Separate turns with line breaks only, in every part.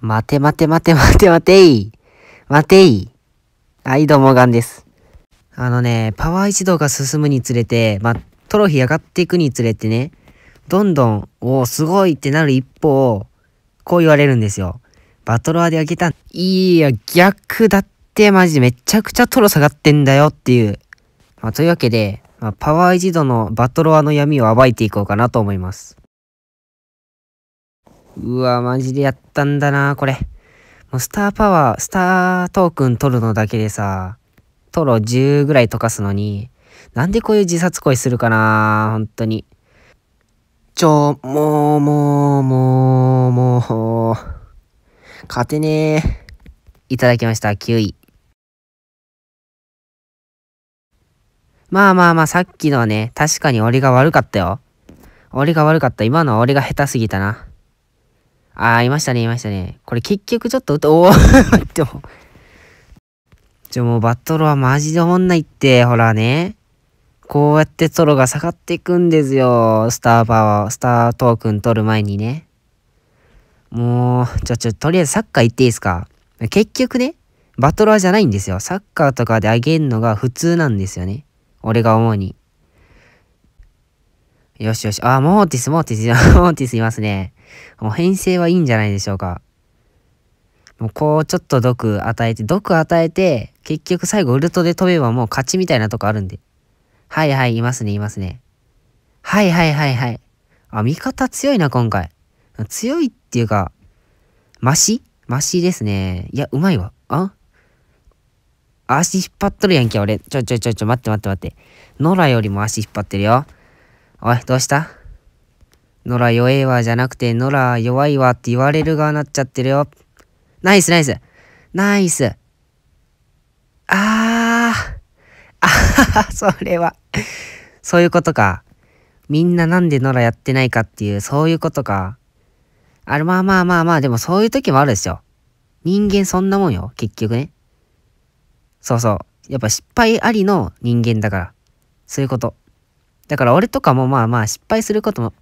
待て待て待て待て待てい。待てい。はい、どうも、ガンです。あのね、パワー一度が進むにつれて、まトロフィー上がっていくにつれてね、どんどん、おお、すごいってなる一方、こう言われるんですよ。バトロワで上げた。いや、逆だってマジでめちゃくちゃトロ下がってんだよっていう。まというわけで、まパワー一度のバトロワの闇を暴いていこうかなと思います。うわ、マジでやったんだな、これ。もうスターパワー、スタートークン取るのだけでさ、トロ10ぐらい溶かすのに、なんでこういう自殺恋するかな、本当に。ちょ、もう、もう、もう、もう、勝てねえ。いただきました、9位。まあまあまあ、さっきのはね、確かに俺が悪かったよ。俺が悪かった。今のは俺が下手すぎたな。あー、いましたね、いましたね。これ結局ちょっと歌、おー待っても。ちょ、もうバトルはマジでおんないって、ほらね。こうやってトロが下がっていくんですよ。スターパワー、スタートークン取る前にね。もう、ちょ、ちょ、とりあえずサッカー行っていいですか結局ね、バトラーじゃないんですよ。サッカーとかであげんのが普通なんですよね。俺が思うに。よしよし。あ、モーティス、モーティス、モーティスいますね。もう編成はいいんじゃないでしょうか。もうこうちょっと毒与えて、毒与えて、結局最後ウルトで飛べばもう勝ちみたいなとこあるんで。はいはい、いますね、いますね。はいはいはいはい。あ、味方強いな、今回。強いっていうか、マシマシですね。いや、うまいわ。あ足引っ張っとるやんけ、俺。ちょちょちょちょ、待って待って待って。ノラよりも足引っ張ってるよ。おい、どうした野良弱えわじゃなくて、野良弱いわって言われる側になっちゃってるよ。ナイスナイスナイスあーあはそれはそういうことか。みんななんで野良やってないかっていう、そういうことか。あれ、まあまあまあまあ、でもそういう時もあるでしょ。人間そんなもんよ、結局ね。そうそう。やっぱ失敗ありの人間だから。そういうこと。だから俺とかもまあまあ失敗することも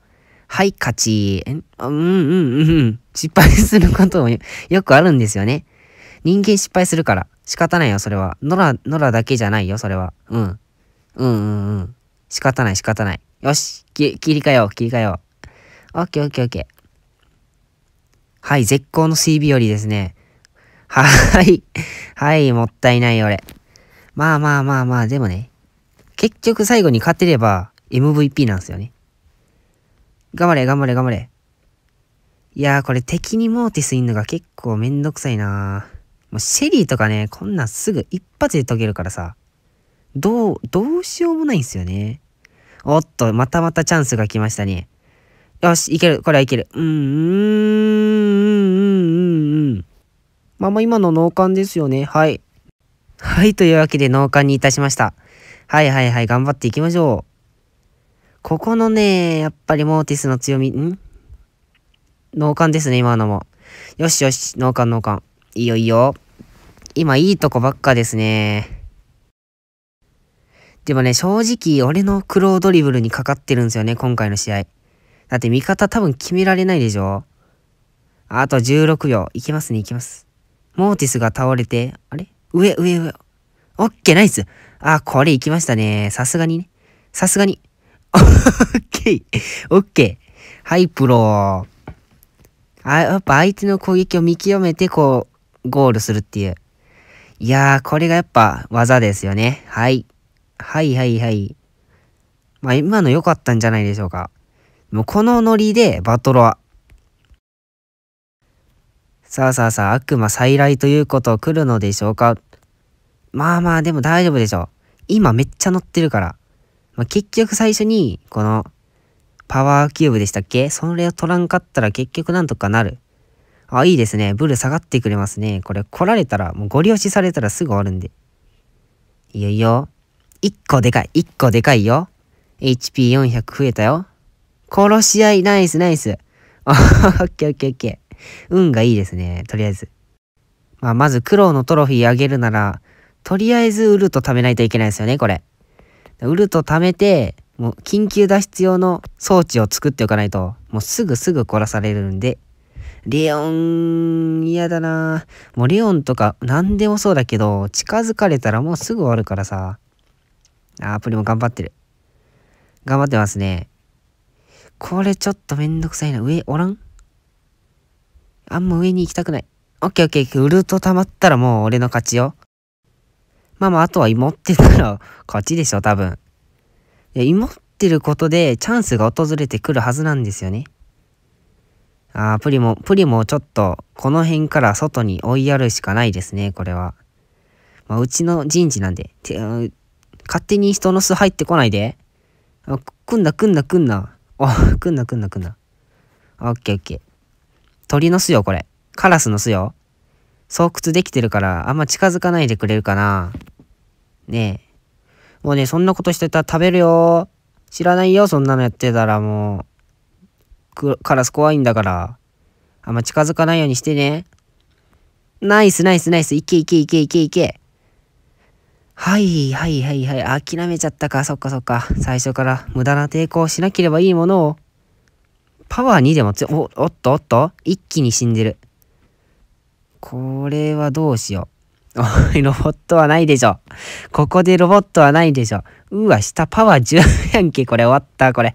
はい、勝ち。うんうんうんうん。失敗することもよくあるんですよね。人間失敗するから。仕方ないよ、それは。野良、野良だけじゃないよ、それは。うん。うんうんうん。仕方ない、仕方ない。よし、切り替えよう、切り替えよう。オッケーオッケーオッケー。はい、絶好の水日和ですね。はーい。はい、もったいない俺。まあまあまあまあ、でもね。結局最後に勝てれば MVP なんですよね。頑張れ、頑張れ、頑張れ。いやー、これ敵にモーティスいんのが結構めんどくさいなもうシェリーとかね、こんなんすぐ一発で解けるからさ。どう、どうしようもないんすよね。おっと、またまたチャンスが来ましたね。よし、いける、これはいける。うん、うん、うん、うん。まあまあ今の脳幹ですよね。はい。はい、というわけで脳幹にいたしました。はいはいはい、頑張っていきましょう。ここのね、やっぱりモーティスの強み、ん脳幹ですね、今のも。よしよし、脳幹脳幹。いいよいいよ。今いいとこばっかですね。でもね、正直俺の苦労ドリブルにかかってるんですよね、今回の試合。だって味方多分決められないでしょあと16秒。いきますね、いきます。モーティスが倒れて、あれ上、上、上。オッケー、ナイスあ、これいきましたね。さすがにね。さすがに。オッケー。オッケー。はい、プロ。あ、やっぱ相手の攻撃を見極めて、こう、ゴールするっていう。いやー、これがやっぱ技ですよね。はい。はいはいはい。まあ、今の良かったんじゃないでしょうか。もうこのノリでバトロは。さあさあさあ、悪魔再来ということ来るのでしょうか。まあまあ、でも大丈夫でしょう。今めっちゃ乗ってるから。まあ、結局最初に、この、パワーキューブでしたっけそれを取らんかったら結局なんとかなる。あ、いいですね。ブル下がってくれますね。これ来られたら、もうご利用しされたらすぐ終わるんで。いよいよ。1個でかい。1個でかいよ。HP400 増えたよ。殺し合い、ナイスナイス。オッケーオッケーオッケー。運がいいですね。とりあえず。まあ、まず苦労のトロフィーあげるなら、とりあえず売ると貯めないといけないですよね、これ。ウルト貯めて、もう緊急脱出用の装置を作っておかないと、もうすぐすぐ殺されるんで。レオン、嫌だなもうレオンとか何でもそうだけど、近づかれたらもうすぐ終わるからさ。あ、アプリも頑張ってる。頑張ってますね。これちょっとめんどくさいな。上、おらんあんま上に行きたくない。オッケーオッケー。ウルト溜まったらもう俺の勝ちよ。まあまあ、あとは芋ってたら勝ちでしょ、多分。いや、芋ってることでチャンスが訪れてくるはずなんですよね。ああ、プリも、プリもちょっと、この辺から外に追いやるしかないですね、これは。まあ、うちの人事なんで、て、勝手に人の巣入ってこないで。あ、くんだくんだくんな。あ、くんなくんなくんな。オッケーオッケー。鳥の巣よ、これ。カラスの巣よ。巣窟できてるから、あんま近づかないでくれるかな。ねえ。もうね、そんなことしてたら食べるよ。知らないよ、そんなのやってたらもう。カラス怖いんだから。あんま近づかないようにしてね。ナイスナイスナイス。いけいけいけいけいけ。はいはいはいはい。諦めちゃったか。そっかそっか。最初から無駄な抵抗しなければいいものを。パワー2でも強お、おっとおっと。一気に死んでる。これはどうしよう。おい、ロボットはないでしょ。ここでロボットはないでしょ。うわ、下パワー10やんけ。これ終わった、これ。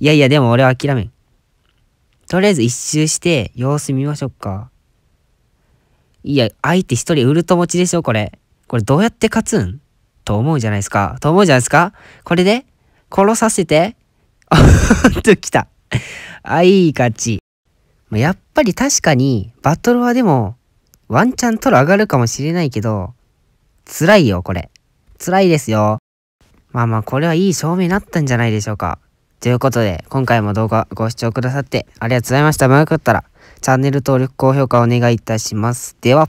いやいや、でも俺は諦めん。とりあえず一周して、様子見ましょうか。いや、相手一人ウルト持ちでしょ、これ。これどうやって勝つんと思うじゃないですか。と思うじゃないですか。これで、殺させて。あ と来た。あ、いい勝ち。やっぱり確かに、バトルはでも、ワンチャントロ上がるかもしれないけど、辛いよ、これ。辛いですよ。まあまあ、これはいい証明になったんじゃないでしょうか。ということで、今回も動画ご視聴くださってありがとうございました。もよかったら、チャンネル登録、高評価お願いいたします。では。